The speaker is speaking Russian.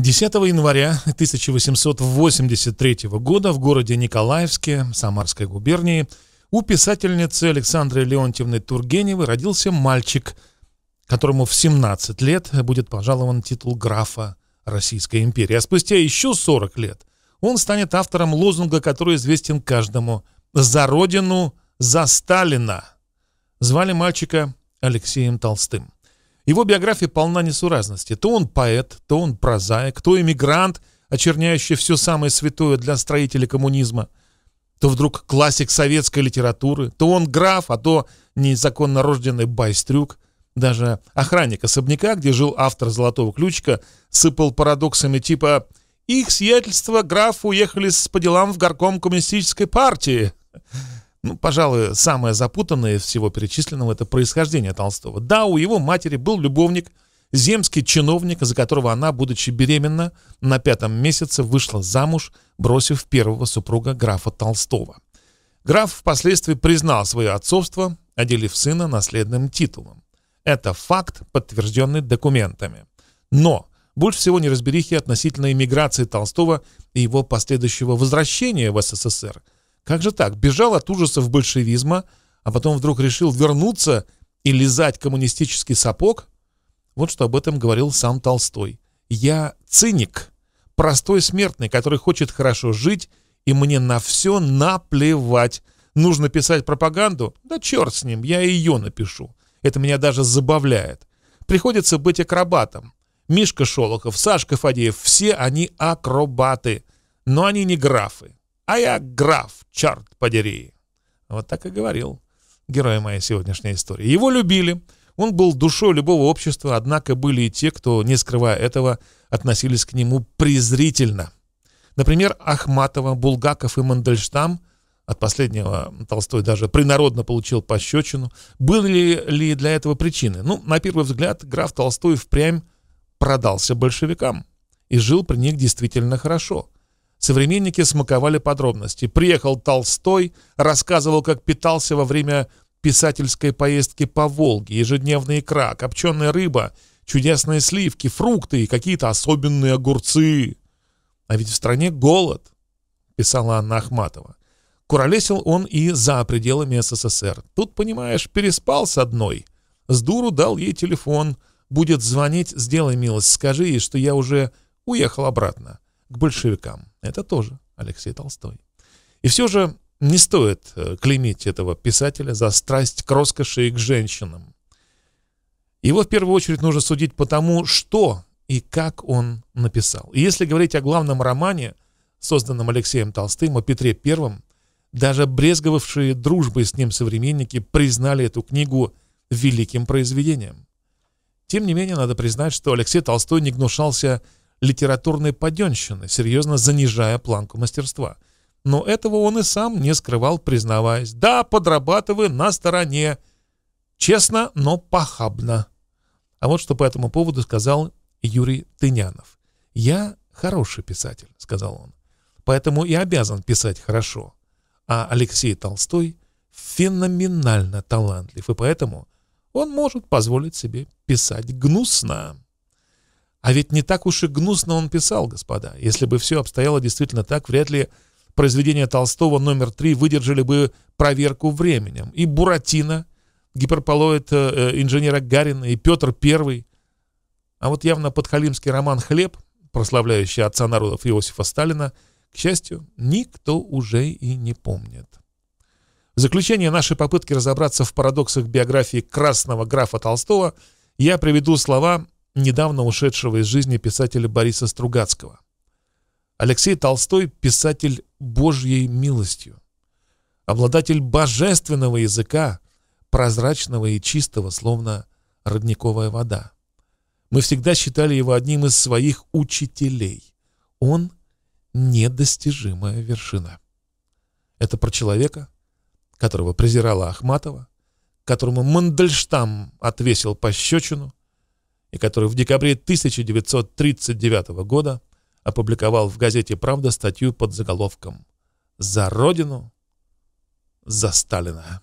10 января 1883 года в городе Николаевске Самарской губернии у писательницы Александры Леонтьевны Тургеневой родился мальчик, которому в 17 лет будет пожалован титул графа Российской империи. А спустя еще 40 лет он станет автором лозунга, который известен каждому «За Родину, за Сталина». Звали мальчика Алексеем Толстым. Его биография полна несуразности. То он поэт, то он прозаик, то эмигрант, очерняющий все самое святое для строителей коммунизма. То вдруг классик советской литературы, то он граф, а то незаконно рожденный байстрюк. Даже охранник особняка, где жил автор «Золотого ключика», сыпал парадоксами типа «Их сиятельство граф уехали с по делам в горком коммунистической партии». Ну, пожалуй, самое запутанное из всего перечисленного – это происхождение Толстого. Да, у его матери был любовник, земский чиновник, за которого она, будучи беременна, на пятом месяце вышла замуж, бросив первого супруга графа Толстого. Граф впоследствии признал свое отцовство, отделив сына наследным титулом. Это факт, подтвержденный документами. Но больше всего неразберихи относительно иммиграции Толстого и его последующего возвращения в СССР как же так? Бежал от ужасов большевизма, а потом вдруг решил вернуться и лизать коммунистический сапог? Вот что об этом говорил сам Толстой. «Я циник, простой смертный, который хочет хорошо жить, и мне на все наплевать. Нужно писать пропаганду? Да черт с ним, я ее напишу. Это меня даже забавляет. Приходится быть акробатом. Мишка Шолохов, Сашка Фадеев, все они акробаты, но они не графы а я граф, черт подери. Вот так и говорил герой моей сегодняшней истории. Его любили, он был душой любого общества, однако были и те, кто, не скрывая этого, относились к нему презрительно. Например, Ахматова, Булгаков и Мандельштам, от последнего Толстой даже принародно получил пощечину, были ли для этого причины? Ну, на первый взгляд, граф Толстой впрямь продался большевикам и жил при них действительно хорошо – Современники смаковали подробности. Приехал Толстой, рассказывал, как питался во время писательской поездки по Волге, ежедневная икра, копченая рыба, чудесные сливки, фрукты и какие-то особенные огурцы. А ведь в стране голод, писала Анна Ахматова. Куролесил он и за пределами СССР. Тут, понимаешь, переспал с одной. С дуру дал ей телефон. Будет звонить, сделай милость, скажи ей, что я уже уехал обратно к большевикам. Это тоже Алексей Толстой. И все же не стоит э, клеймить этого писателя за страсть к роскоши и к женщинам. Его в первую очередь нужно судить по тому, что и как он написал. И если говорить о главном романе, созданном Алексеем Толстым, о Петре Первом, даже брезговавшие дружбой с ним современники признали эту книгу великим произведением. Тем не менее, надо признать, что Алексей Толстой не гнушался литературной поденщины, серьезно занижая планку мастерства. Но этого он и сам не скрывал, признаваясь. «Да, подрабатываю на стороне. Честно, но похабно». А вот что по этому поводу сказал Юрий Тынянов. «Я хороший писатель», — сказал он. «Поэтому и обязан писать хорошо. А Алексей Толстой феноменально талантлив, и поэтому он может позволить себе писать гнусно». А ведь не так уж и гнусно он писал, господа. Если бы все обстояло действительно так, вряд ли произведения Толстого номер три выдержали бы проверку временем. И Буратино, гиперполоид э, э инженера Гарина, и Петр Первый. А вот явно подхалимский роман «Хлеб», прославляющий отца народов Иосифа Сталина, к счастью, никто уже и не помнит. В заключение нашей попытки разобраться в парадоксах биографии красного графа Толстого я приведу слова недавно ушедшего из жизни писателя Бориса Стругацкого. Алексей Толстой – писатель Божьей милостью, обладатель божественного языка, прозрачного и чистого, словно родниковая вода. Мы всегда считали его одним из своих учителей. Он – недостижимая вершина. Это про человека, которого презирала Ахматова, которому Мандельштам отвесил пощечину – и который в декабре 1939 года опубликовал в газете «Правда» статью под заголовком «За Родину, за Сталина».